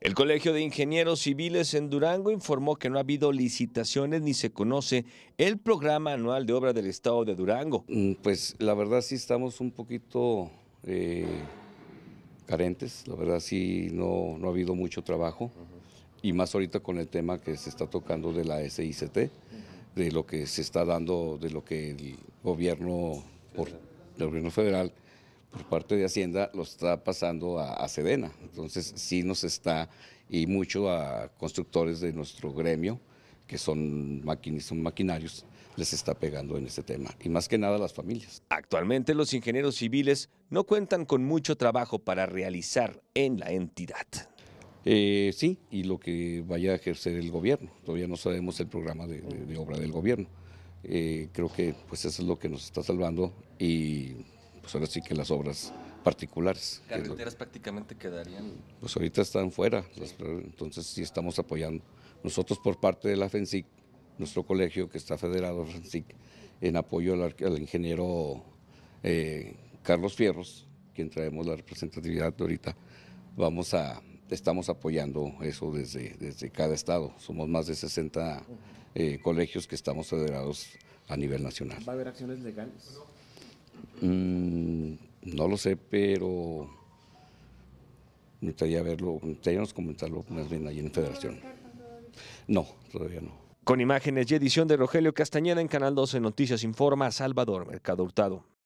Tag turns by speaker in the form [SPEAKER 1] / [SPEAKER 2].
[SPEAKER 1] El Colegio de Ingenieros Civiles en Durango informó que no ha habido licitaciones ni se conoce el programa anual de obra del Estado de Durango. Mm, pues la verdad sí estamos un poquito eh, carentes, la verdad sí no, no ha habido mucho trabajo y más ahorita con el tema que se está tocando de la SICT, de lo que se está dando, de lo que el gobierno, por, el gobierno federal por parte de Hacienda lo está pasando a, Sedena. Entonces sí nos está, y mucho a constructores de nuestro gremio, que son, maquin son maquinarios, les está pegando en este tema, y más que nada a las familias. Actualmente los ingenieros civiles no cuentan con mucho trabajo para realizar en la entidad. Eh, sí, y lo que vaya a ejercer el gobierno. Todavía no sabemos el programa de, obra del gobierno. Eh, creo que pues eso es lo que nos está salvando y pues ahora sí que las obras particulares. Carreteras prácticamente quedarían. Pues ahorita están fuera, entonces sí estamos apoyando. Nosotros por parte de la FENSIC, nuestro colegio que está federado FENSIC, en apoyo al, al ingeniero eh, Carlos Fierros, quien traemos la representatividad de ahorita, vamos a, estamos apoyando eso desde, desde cada estado. Somos más de 60 eh, colegios que estamos federados a nivel nacional. ¿Va a haber acciones legales? Mm, no lo sé, pero me gustaría verlo, me gustaría comentarlo más bien allí en Federación. No, todavía no. Con imágenes y edición de Rogelio Castañeda en Canal 12 Noticias Informa Salvador Mercado Hurtado.